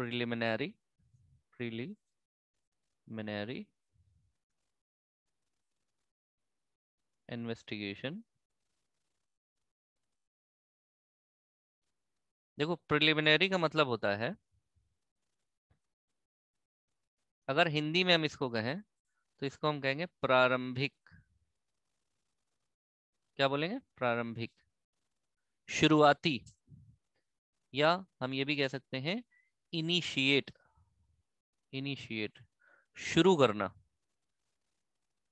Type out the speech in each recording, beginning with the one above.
preliminary preliminary investigation देखो preliminary का मतलब होता है अगर हिंदी में हम इसको कहें तो इसको हम कहेंगे प्रारंभिक क्या बोलेंगे प्रारंभिक शुरुआती या हम ये भी कह सकते हैं इनिशिएट इनिशिएट शुरू करना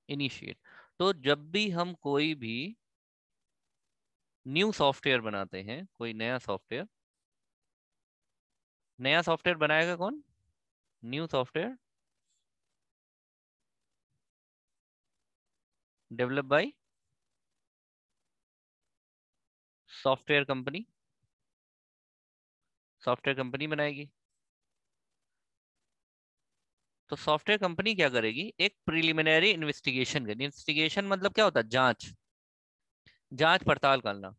इनिशिएट तो जब भी हम कोई भी न्यू सॉफ्टवेयर बनाते हैं कोई नया सॉफ्टवेयर नया सॉफ्टवेयर बनाएगा कौन new software develop by software company software company बनाएगी तो सॉफ्टवेयर कंपनी क्या करेगी एक प्रिलिमिनरी इन्वेस्टिगेशन करेगी इन्वेस्टिगेशन मतलब क्या होता है जांच जांच पड़ताल करना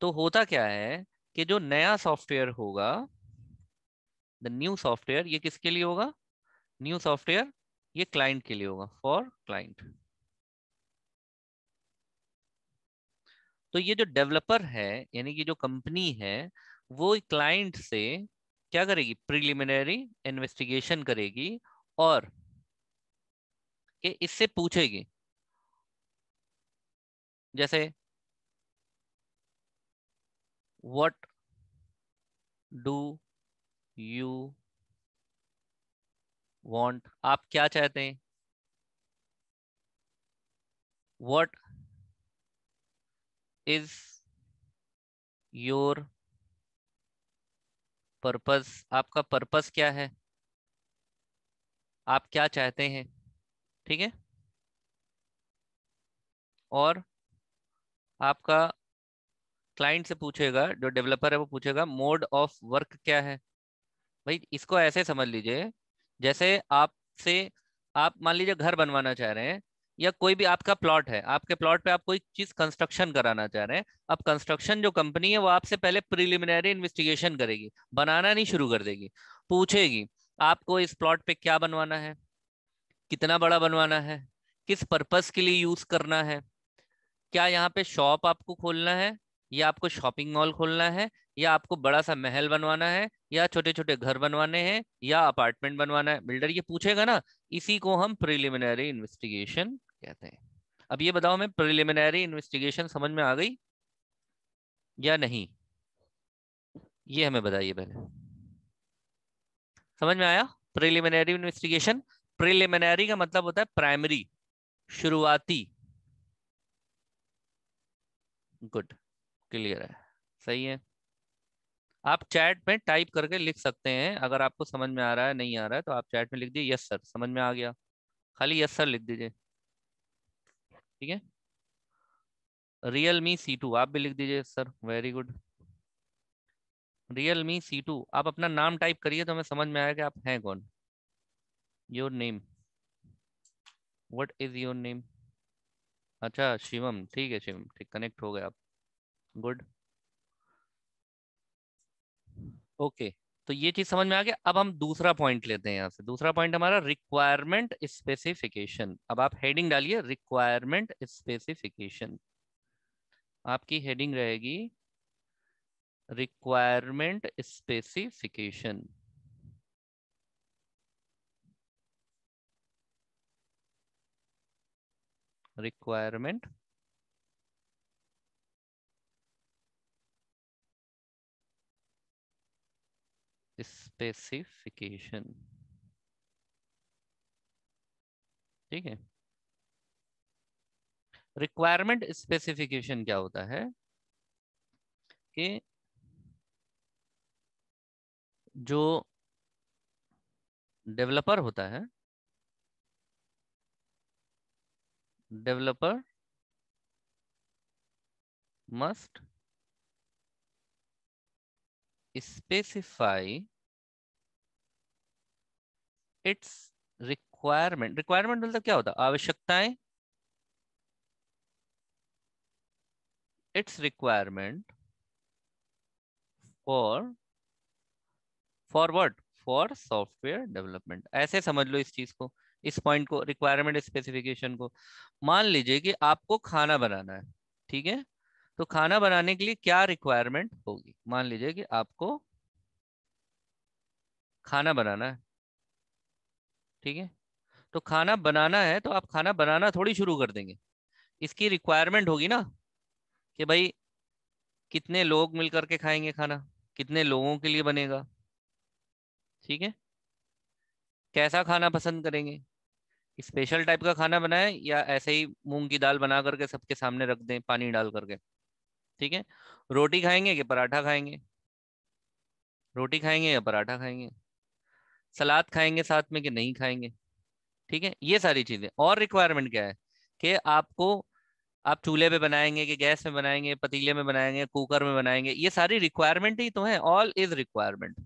तो होता क्या है कि जो नया सॉफ्टवेयर होगा द न्यू सॉफ्टवेयर ये किसके लिए होगा न्यू सॉफ्टवेयर ये क्लाइंट के लिए होगा फॉर क्लाइंट तो ये जो डेवलपर है यानी कि जो कंपनी है वो क्लाइंट से क्या करेगी प्रिलिमिनरी इन्वेस्टिगेशन करेगी और कि इससे पूछेगी जैसे वट डू यू वॉन्ट आप क्या चाहते हैं वट इज योर पर्पज आपका पर्पज क्या है आप क्या चाहते हैं ठीक है और आपका क्लाइंट से पूछेगा जो डेवलपर है वो पूछेगा मोड ऑफ वर्क क्या है भाई इसको ऐसे समझ लीजिए जैसे आपसे आप मान लीजिए घर बनवाना चाह रहे हैं या कोई भी आपका प्लॉट है आपके प्लॉट पे आप कोई चीज कंस्ट्रक्शन कराना चाह रहे हैं अब कंस्ट्रक्शन जो कंपनी है वो आपसे पहले प्रिलिमिनरी इन्वेस्टिगेशन करेगी बनाना नहीं शुरू कर देगी पूछेगी आपको इस प्लॉट पे क्या बनवाना है कितना बड़ा बनवाना है किस पर्पस के लिए यूज करना है क्या यहाँ पे शॉप आपको खोलना है या आपको शॉपिंग मॉल खोलना है या आपको बड़ा सा महल बनवाना है या छोटे छोटे घर बनवाने हैं या अपार्टमेंट बनवाना है बिल्डर ये पूछेगा ना इसी को हम प्रिलिमिनरी इन्वेस्टिगेशन कहते हैं अब ये बताओ हमें प्रिलिमिनरी इन्वेस्टिगेशन समझ में आ गई या नहीं ये हमें बताइए पहले समझ में आया प्रिलिमिनरी इन्वेस्टिगेशन प्रिलिमिनरी का मतलब होता है प्राइमरी शुरुआती गुड क्लियर है सही है आप चैट में टाइप करके लिख सकते हैं अगर आपको समझ में आ रहा है नहीं आ रहा है तो आप चैट में लिख दीजिए यस सर समझ में आ गया खाली यस सर लिख दीजिए ठीक है रियल मी सी टू आप भी लिख दीजिए सर वेरी गुड रियल मी सी टू आप अपना नाम टाइप करिए तो हमें समझ में आया कि आप हैं कौन your name what is your name अच्छा शिवम ठीक है शिवम ठीक कनेक्ट हो गए आप गुड ओके okay. तो ये चीज समझ में आ गया अब हम दूसरा पॉइंट लेते हैं यहाँ से दूसरा पॉइंट हमारा रिक्वायरमेंट स्पेसिफिकेशन अब आप हेडिंग डालिए रिक्वायरमेंट स्पेसिफिकेशन आपकी हेडिंग रहेगी requirement specification. Requirement specification. ठीक है रिक्वायरमेंट स्पेसिफिकेशन क्या होता है कि जो डेवलपर होता है developer must specify its requirement requirement मतलब क्या होता आवश्यकताएं its requirement for forward for software development ऐसे समझ लो इस चीज को इस पॉइंट को रिक्वायरमेंट स्पेसिफिकेशन को मान लीजिए कि आपको खाना बनाना है ठीक है तो खाना बनाने के लिए क्या रिक्वायरमेंट होगी मान लीजिए कि आपको खाना बनाना है ठीक है तो खाना बनाना है तो आप खाना बनाना थोड़ी शुरू कर देंगे इसकी रिक्वायरमेंट होगी ना कि भाई कितने लोग मिलकर के खाएंगे खाना कितने लोगों के लिए बनेगा ठीक है कैसा खाना पसंद करेंगे स्पेशल टाइप का खाना बनाए या ऐसे ही मूंग की दाल बना करके सबके सामने रख दें पानी डाल करके ठीक है रोटी खाएंगे कि पराठा खाएंगे रोटी खाएंगे या पराठा खाएंगे सलाद खाएंगे साथ में कि नहीं खाएंगे ठीक है ये सारी चीजें और रिक्वायरमेंट क्या है कि आपको आप चूल्हे पे बनाएंगे कि गैस में बनाएंगे पतीले में बनाएंगे कुकर में बनाएंगे ये सारी रिक्वायरमेंट ही तो है ऑल इज रिक्वायरमेंट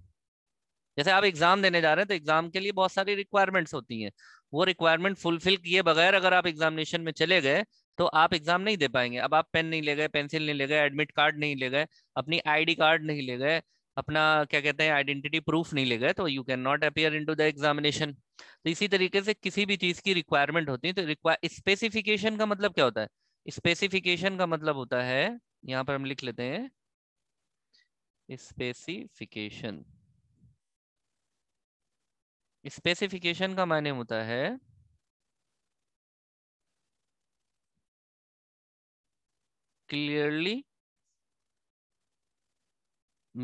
जैसे आप एग्जाम देने जा रहे हैं तो एग्जाम के लिए बहुत सारी रिक्वायरमेंट्स होती हैं वो रिक्वायरमेंट फुलफिल किए बगैर अगर आप एग्जामिनेशन में चले गए तो आप एग्जाम नहीं दे पाएंगे अब आप पेन नहीं ले गए पेंसिल नहीं ले गए एडमिट कार्ड नहीं ले गए अपनी आईडी कार्ड नहीं ले गए अपना क्या कहते हैं आइडेंटिटी प्रूफ नहीं ले गए तो you can not appear in to the examination तो इसी तरीके से किसी भी चीज की रिक्वायरमेंट होती है तो स्पेसिफिकेशन का मतलब क्या होता है स्पेसिफिकेशन का मतलब होता है यहाँ पर हम लिख लेते हैं स्पेसिफिकेशन स्पेसिफिकेशन का माने होता है क्लियरली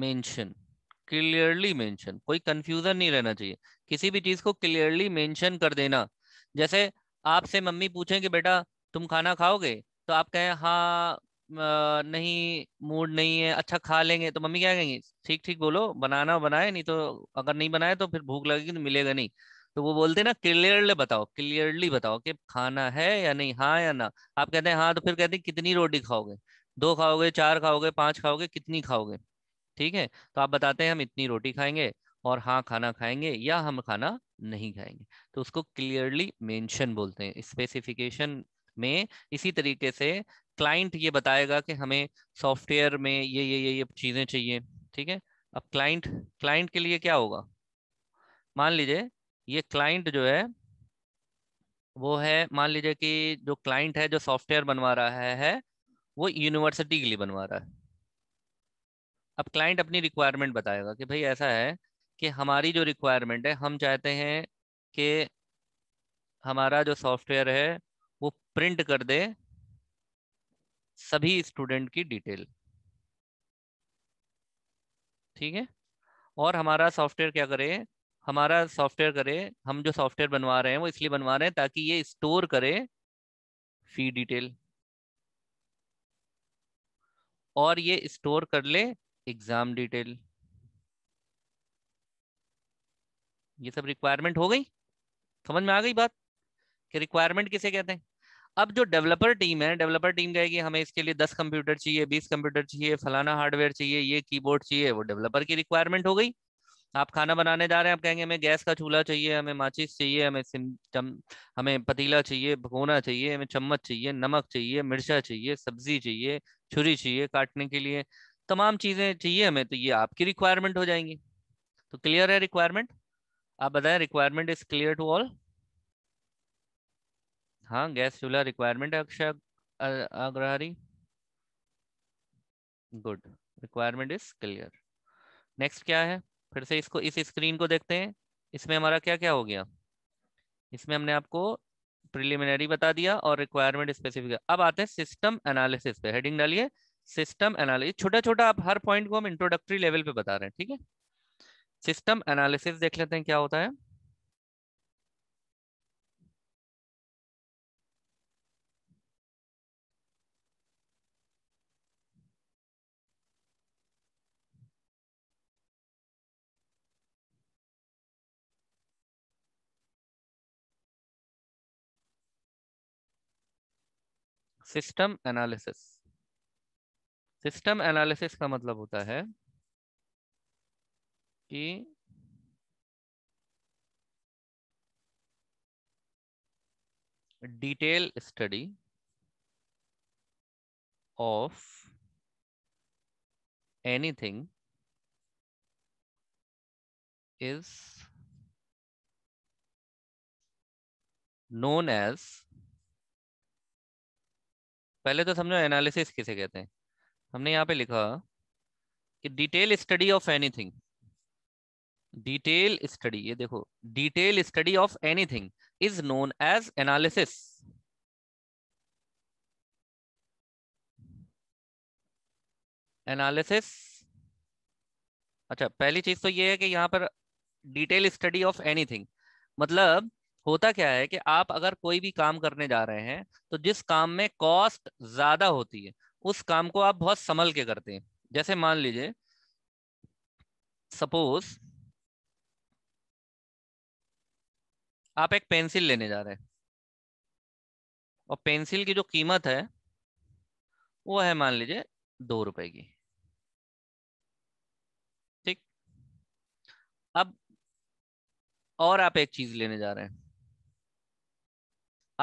मेंशन क्लियरली मेंशन कोई कंफ्यूजन नहीं रहना चाहिए किसी भी चीज को क्लियरली मेंशन कर देना जैसे आपसे मम्मी पूछे कि बेटा तुम खाना खाओगे तो आप कहें हाँ नहीं मूड नहीं है अच्छा खा लेंगे तो मम्मी क्या कहेंगी ठीक ठीक बोलो बनाना बनाए नहीं तो अगर नहीं बनाए तो फिर भूख लगेगी तो मिलेगा नहीं तो वो बोलते ना क्लियरली बताओ क्लियरली बताओ कि खाना है या नहीं हाँ या ना आप कहते हैं हाँ तो फिर कहते हैं कितनी रोटी खाओगे दो खाओगे चार खाओगे पांच खाओगे कितनी खाओगे ठीक है तो आप बताते हैं हम इतनी रोटी खाएंगे और हाँ खाना खाएंगे या हम खाना नहीं खाएंगे तो उसको क्लियरली मेंशन बोलते हैं स्पेसिफिकेशन में इसी तरीके से क्लाइंट ये बताएगा कि हमें सॉफ्टवेयर में ये ये ये ये चीज़ें चाहिए ठीक है अब क्लाइंट क्लाइंट के लिए क्या होगा मान लीजिए ये क्लाइंट जो है वो है मान लीजिए कि जो क्लाइंट है जो सॉफ्टवेयर बनवा रहा है, है वो यूनिवर्सिटी के लिए बनवा रहा है अब क्लाइंट अपनी रिक्वायरमेंट बताएगा कि भाई ऐसा है कि हमारी जो रिक्वायरमेंट है हम चाहते हैं कि हमारा जो सॉफ्टवेयर है वो प्रिंट कर दे सभी स्टूडेंट की डिटेल ठीक है और हमारा सॉफ्टवेयर क्या करे हमारा सॉफ्टवेयर करे हम जो सॉफ्टवेयर बनवा रहे हैं वो इसलिए बनवा रहे हैं ताकि ये स्टोर करे फी डिटेल और ये स्टोर कर ले एग्जाम डिटेल ये सब रिक्वायरमेंट हो गई समझ में आ गई बात कि रिक्वायरमेंट किसे कहते हैं अब जो डेवलपर टीम है डेवलपर टीम कहेगी हमें इसके लिए दस कंप्यूटर चाहिए बीस कंप्यूटर चाहिए फलाना हार्डवेयर चाहिए ये कीबोर्ड चाहिए वो डेवलपर की रिक्वायरमेंट हो गई आप खाना बनाने जा रहे हैं आप कहेंगे हमें गैस का चूल्हा चाहिए हमें माचिस चाहिए हमें सिम हमें पतीला चाहिए भगोना चाहिए हमें चम्मच चाहिए नमक चाहिए मिर्चा चाहिए सब्जी चाहिए छुरी चाहिए काटने के लिए तमाम चीज़ें चाहिए हमें तो ये आपकी रिक्वायरमेंट हो जाएंगी तो क्लियर है रिक्वायरमेंट आप बताएं requirement is clear to all हाँ गैस चूल्हा रिक्वायरमेंट है Akshay Agrahari good requirement is clear next क्या है फिर से इसको इस स्क्रीन को देखते हैं इसमें हमारा क्या क्या हो गया इसमें हमने आपको प्रिलिमिनरी बता दिया और रिक्वायरमेंट स्पेसिफिक अब आते हैं सिस्टम एनालिसिस पे हेडिंग डालिए सिस्टम एनालिसिस छोटा छोटा आप हर पॉइंट को हम इंट्रोडक्टरी लेवल पे बता रहे हैं ठीक है सिस्टम एनालिसिस देख लेते हैं क्या होता है सिस्टम एनालिसिस सिस्टम एनालिसिस का मतलब होता है कि detail study of anything is known as पहले तो समझो एनालिसिस किसे कहते हैं हमने यहाँ पे लिखा कि detail study of anything detail study ये देखो detail study of anything is known as analysis analysis अच्छा पहली चीज तो ये है कि यहां पर डिटेल स्टडी ऑफ एनीथिंग मतलब होता क्या है कि आप अगर कोई भी काम करने जा रहे हैं तो जिस काम में कॉस्ट ज्यादा होती है उस काम को आप बहुत संभल के करते हैं जैसे मान लीजिए सपोज आप एक पेंसिल लेने जा रहे हैं और पेंसिल की जो कीमत है वो है मान लीजिए दो रुपए की ठीक अब और आप एक चीज लेने जा रहे हैं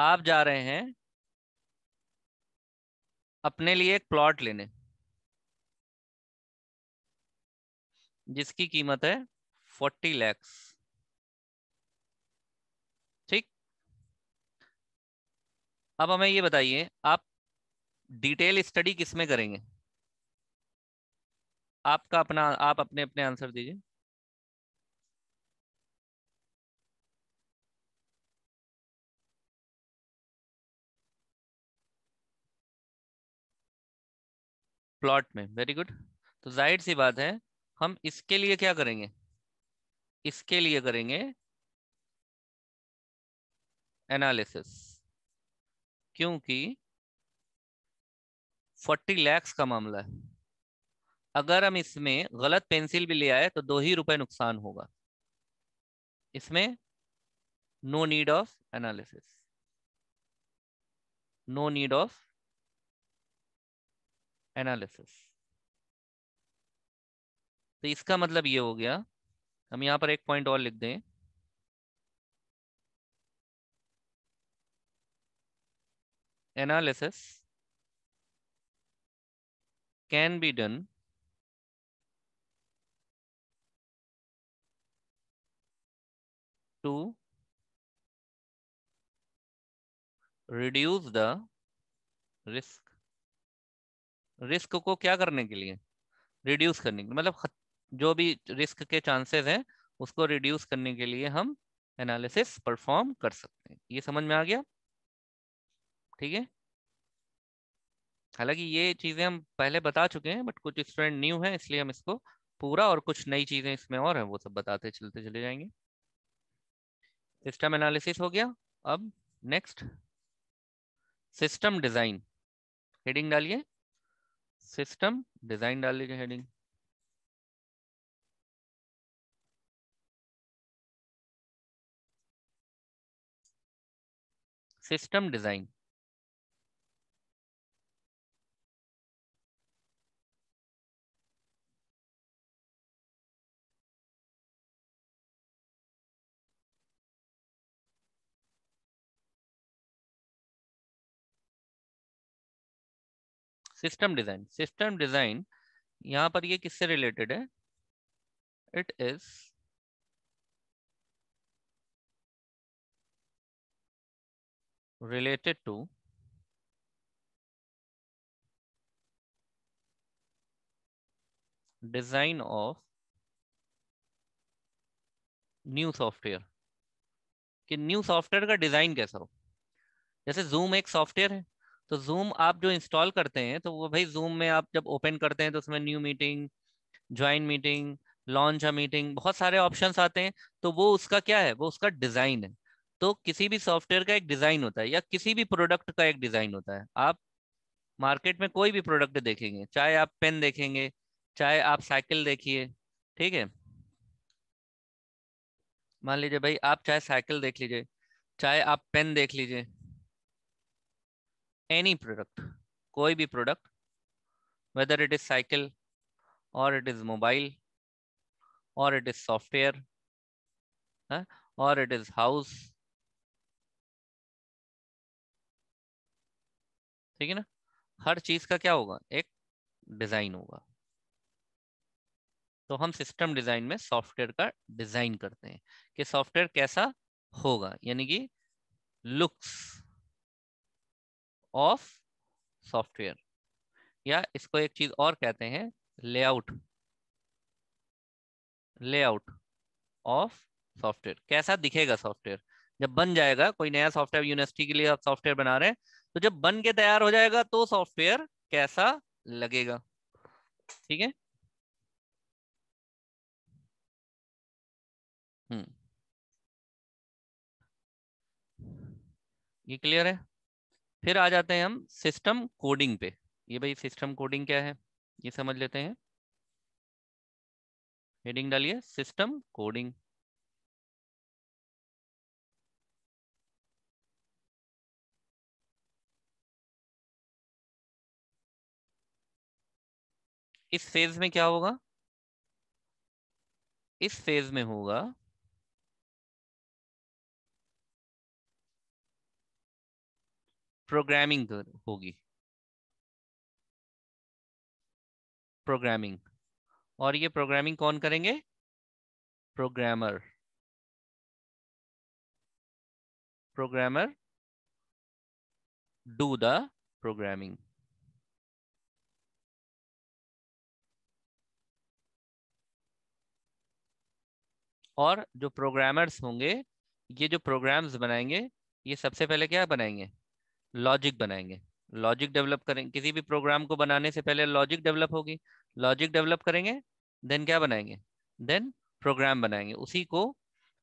आप जा रहे हैं अपने लिए एक प्लॉट लेने जिसकी कीमत है फोर्टी लैक्स ठीक अब हमें ये बताइए आप डिटेल स्टडी किस में करेंगे आपका अपना आप अपने अपने आंसर दीजिए प्लॉट में वेरी गुड तो जाहिर सी बात है हम इसके लिए क्या करेंगे इसके लिए करेंगे एनालिसिस क्योंकि 40 लैक्स का मामला है अगर हम इसमें गलत पेंसिल भी ले आए तो दो ही रुपए नुकसान होगा इसमें no need of analysis no need of analysis तो इसका मतलब ये हो गया हम यहां पर एक पॉइंट और लिख दें analysis can be done to reduce the risk risk को क्या करने के लिए रिड्यूस करने के लिए मतलब जो भी रिस्क के चांसेस हैं उसको रिड्यूस करने के लिए हम एनालिसिस परफॉर्म कर सकते हैं ये समझ में आ गया ठीक है हालांकि ये चीज़ें हम पहले बता चुके हैं बट कुछ स्टूडेंट न्यू हैं इसलिए हम इसको पूरा और कुछ नई चीज़ें इसमें और हैं वो सब बताते चलते चले जाएंगे सिस्टम एनालिसिस हो गया अब नेक्स्ट सिस्टम डिज़ाइन हेडिंग डालिए सिस्टम डिजाइन डाल लीजिए heading system design system design system design यहां पर ये किससे रिलेटेड है it is related to design of new software कि न्यू सॉफ्टवेयर का डिजाइन कैसा हो जैसे जूम एक सॉफ्टवेयर है तो जूम आप जो इंस्टॉल करते हैं तो वो भाई जूम में आप जब ओपन करते हैं तो उसमें new meeting join meeting launch a meeting बहुत सारे ऑप्शंस आते हैं तो वो उसका क्या है वो उसका डिजाइन है तो किसी भी सॉफ्टवेयर का एक डिजाइन होता है या किसी भी प्रोडक्ट का एक डिजाइन होता है आप मार्केट में कोई भी प्रोडक्ट देखेंगे चाहे आप पेन देखेंगे चाहे आप साइकिल देखिए ठीक है मान लीजिए भाई आप चाहे साइकिल देख लीजिए चाहे आप पेन देख लीजिए any product koi bhi product whether it is cycle or it is mobile or it is software huh? or it is house ठीक है ना हर चीज का क्या होगा एक डिजाइन होगा तो हम सिस्टम डिजाइन में सॉफ्टवेयर का डिजाइन करते हैं कि सॉफ्टवेयर कैसा होगा यानी कि लुक्स ऑफ सॉफ्टवेयर या इसको एक चीज और कहते हैं लेआउट लेआउट ऑफ सॉफ्टवेयर कैसा दिखेगा सॉफ्टवेयर जब बन जाएगा कोई नया सॉफ्टवेयर यूनिवर्सिटी के लिए आप सॉफ्टवेयर बना रहे हैं तो जब बन के तैयार हो जाएगा तो सॉफ्टवेयर कैसा लगेगा ठीक है हम्म ये क्लियर है फिर आ जाते हैं हम सिस्टम कोडिंग पे ये भाई सिस्टम कोडिंग क्या है ये समझ लेते हैं हेडिंग डालिए सिस्टम कोडिंग इस फेज में क्या होगा इस फेज में होगा प्रोग्रामिंग होगी प्रोग्रामिंग और ये प्रोग्रामिंग कौन करेंगे programmer programmer do the programming और जो प्रोग्रामर्स होंगे ये जो प्रोग्राम्स बनाएंगे ये सबसे पहले क्या बनाएंगे लॉजिक बनाएंगे लॉजिक डेवलप करेंगे किसी भी प्रोग्राम को बनाने से पहले लॉजिक डेवलप होगी लॉजिक डेवलप करेंगे देन क्या बनाएंगे देन प्रोग्राम बनाएंगे उसी को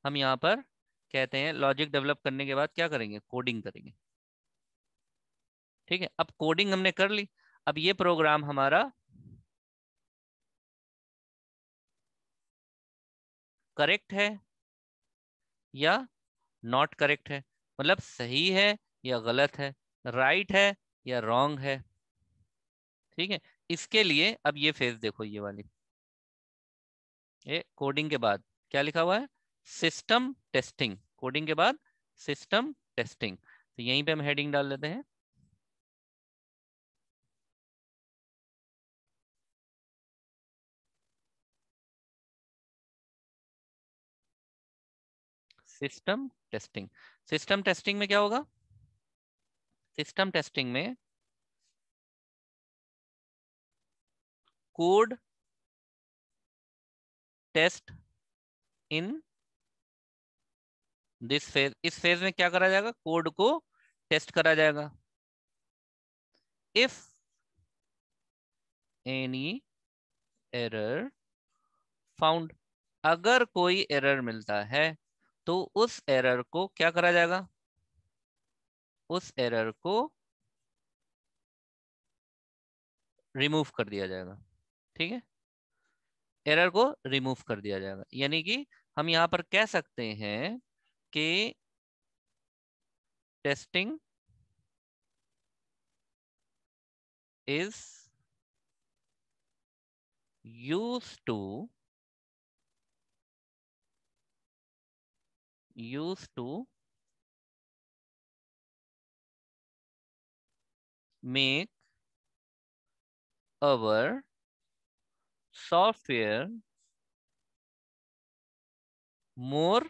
हम यहाँ पर कहते हैं लॉजिक डेवलप करने के बाद क्या करेंगे कोडिंग करेंगे ठीक है अब कोडिंग हमने कर ली अब ये प्रोग्राम हमारा करेक्ट है या नॉट करेक्ट है मतलब सही है या गलत है राइट है या रॉन्ग है ठीक है इसके लिए अब ये फेज देखो ये वाली ये कोडिंग के बाद क्या लिखा हुआ है सिस्टम टेस्टिंग कोडिंग के बाद सिस्टम टेस्टिंग तो यहीं पे हम हेडिंग डाल लेते हैं सिस्टम टेस्टिंग सिस्टम टेस्टिंग में क्या होगा सिस्टम टेस्टिंग में code test in this phase इस फेज में क्या करा जाएगा कोड को टेस्ट करा जाएगा इफ एनी एरर फाउंड अगर कोई एरर मिलता है तो उस एरर को क्या करा जाएगा उस एरर को रिमूव कर दिया जाएगा ठीक है एरर को रिमूव कर दिया जाएगा यानी कि हम यहां पर कह सकते हैं कि testing is use to use to make our software more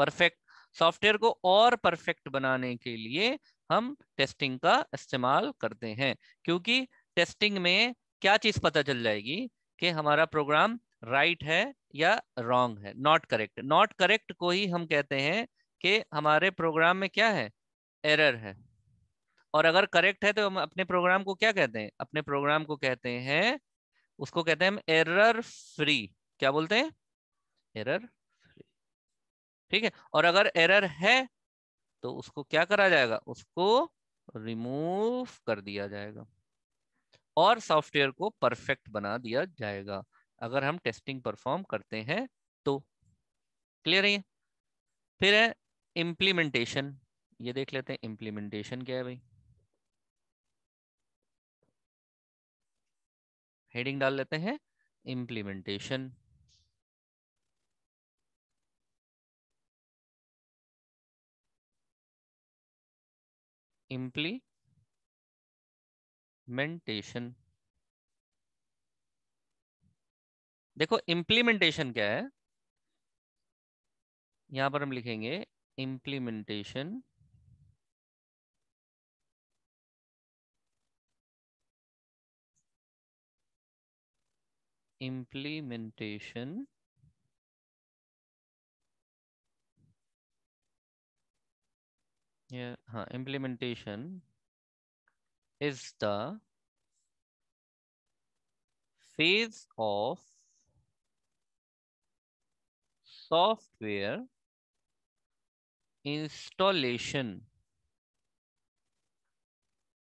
perfect software को और परफेक्ट बनाने के लिए हम टेस्टिंग का इस्तेमाल करते हैं क्योंकि टेस्टिंग में क्या चीज पता चल जाएगी कि हमारा प्रोग्राम राइट right है या रॉन्ग है नॉट करेक्ट नॉट करेक्ट को ही हम कहते हैं कि हमारे प्रोग्राम में क्या है एरर है और अगर करेक्ट है तो हम अपने प्रोग्राम को क्या कहते हैं अपने प्रोग्राम को कहते हैं उसको कहते हैं हम एरर फ्री क्या बोलते हैं एरर फ्री ठीक है और अगर एरर है तो उसको क्या करा जाएगा उसको रिमूव कर दिया जाएगा और सॉफ्टवेयर को परफेक्ट बना दिया जाएगा अगर हम टेस्टिंग परफॉर्म करते हैं तो क्लियर है फिर है इम्प्लीमेंटेशन ये देख लेते हैं इम्प्लीमेंटेशन क्या है भाई हेडिंग डाल लेते हैं इम्प्लीमेंटेशन इम्प्लीमेंटेशन देखो इम्प्लीमेंटेशन क्या है यहां पर हम लिखेंगे implementation implementation yeah huh, implementation is the phase of software installation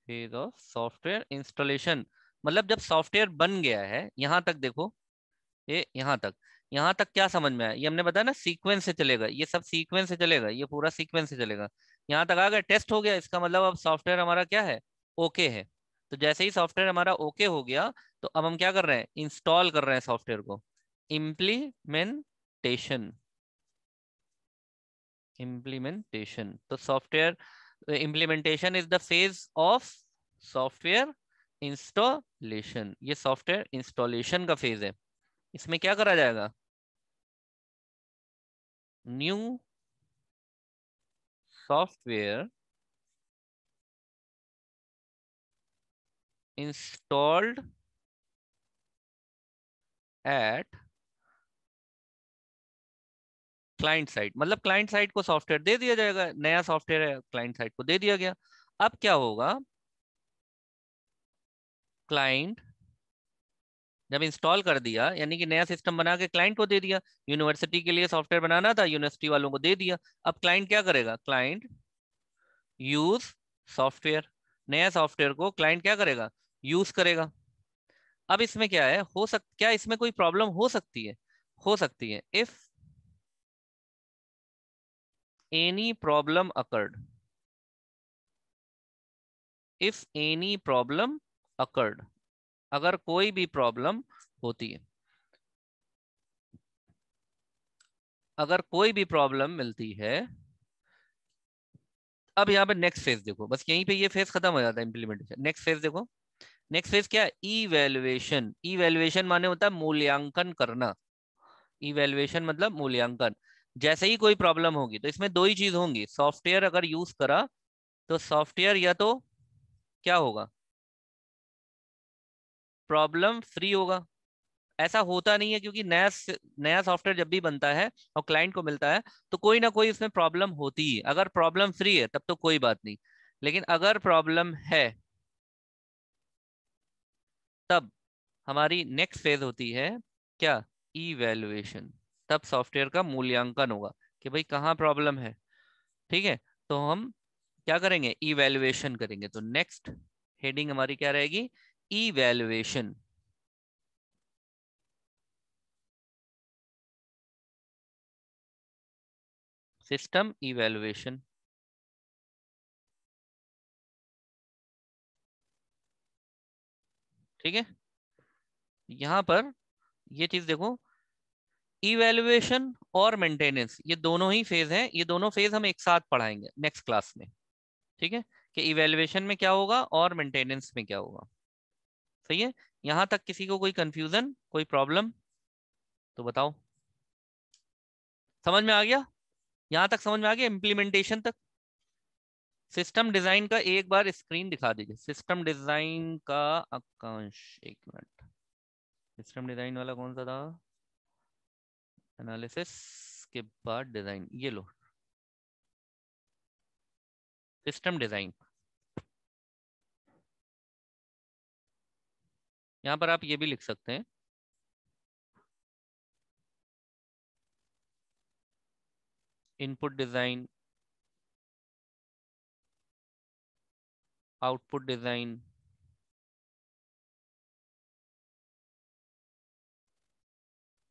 phase of software installation मतलब जब सॉफ्टवेयर बन गया है यहां तक देखो ये यहां तक यहाँ तक क्या समझ में आया ये हमने बताया ना सीक्वेंस से चलेगा ये सब सीक्वेंस से चलेगा ये पूरा सीक्वेंस से चलेगा यहाँ तक आ गया टेस्ट हो गया इसका मतलब अब सॉफ्टवेयर हमारा क्या है ओके है तो जैसे ही सॉफ्टवेयर हमारा ओके हो गया तो अब हम क्या कर रहे हैं इंस्टॉल कर रहे हैं सॉफ्टवेयर को इम्प्लीमेंटेशन इम्प्लीमेंटेशन तो software implementation is the phase of software installation ये सॉफ्टवेयर इंस्टॉलेशन का फेज है इसमें क्या करा जाएगा new software installed at client site मतलब क्लाइंट साइट को सॉफ्टवेयर दे दिया जाएगा नया सॉफ्टवेयर है क्लाइंट साइट को दे दिया गया अब क्या होगा क्लाइंट जब इंस्टॉल कर दिया यानी कि नया सिस्टम बना के क्लाइंट को दे दिया यूनिवर्सिटी के लिए सॉफ्टवेयर बनाना था यूनिवर्सिटी वालों को दे दिया अब क्लाइंट क्या करेगा क्लाइंट यूज सॉफ्टवेयर नया सॉफ्टवेयर को क्लाइंट क्या करेगा यूज करेगा अब इसमें क्या है हो सक क्या इसमें कोई प्रॉब्लम हो सकती है हो सकती है if any problem occurred if any problem occurred अगर कोई भी प्रॉब्लम होती है अगर कोई भी प्रॉब्लम मिलती है अब यहाँ पे नेक्स्ट फेज देखो बस यहीं पे ये फेज खत्म हो जाता है इंप्लीमेंटेशन नेक्स्ट फेज देखो नेक्स्ट फेज क्या इवेल्युएशन इवेल्युएशन माने होता है मूल्यांकन करना इवेल्युएशन मतलब मूल्यांकन जैसे ही कोई प्रॉब्लम होगी तो इसमें दो ही चीज होंगी सॉफ्टवेयर अगर यूज करा तो सॉफ्टवेयर या तो क्या होगा प्रॉब्लम फ्री होगा ऐसा होता नहीं है क्योंकि नया नया सॉफ्टवेयर जब भी बनता है और क्लाइंट को मिलता है तो कोई ना कोई उसमें प्रॉब्लम होती है अगर प्रॉब्लम फ्री है तब तो कोई बात नहीं लेकिन अगर प्रॉब्लम है तब हमारी नेक्स्ट फेज होती है क्या इवेल्युएशन तब सॉफ्टवेयर का मूल्यांकन होगा कि भाई कहाँ प्रॉब्लम है ठीक है तो हम क्या करेंगे इवेल्युएशन करेंगे तो नेक्स्ट हेडिंग हमारी क्या रहेगी evaluation system evaluation ठीक है यहां पर ये चीज देखो इवेल्युएशन और मेंटेनेंस ये दोनों ही फेज हैं ये दोनों फेज हम एक साथ पढ़ाएंगे नेक्स्ट क्लास में ठीक है कि इवेल्युएशन में क्या होगा और मेंटेनेंस में क्या होगा सही है यहां तक किसी को कोई कंफ्यूजन कोई प्रॉब्लम तो बताओ समझ में आ गया यहां तक समझ में आ गया इम्प्लीमेंटेशन तक सिस्टम डिजाइन का एक बार स्क्रीन दिखा दीजिए सिस्टम डिजाइन का आकांश एक मिनट सिस्टम डिजाइन वाला कौन सा था एनालिसिस के बाद डिजाइन ये लो सिस्टम डिजाइन यहां पर आप ये भी लिख सकते हैं input design output design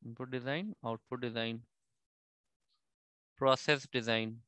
input design output design process design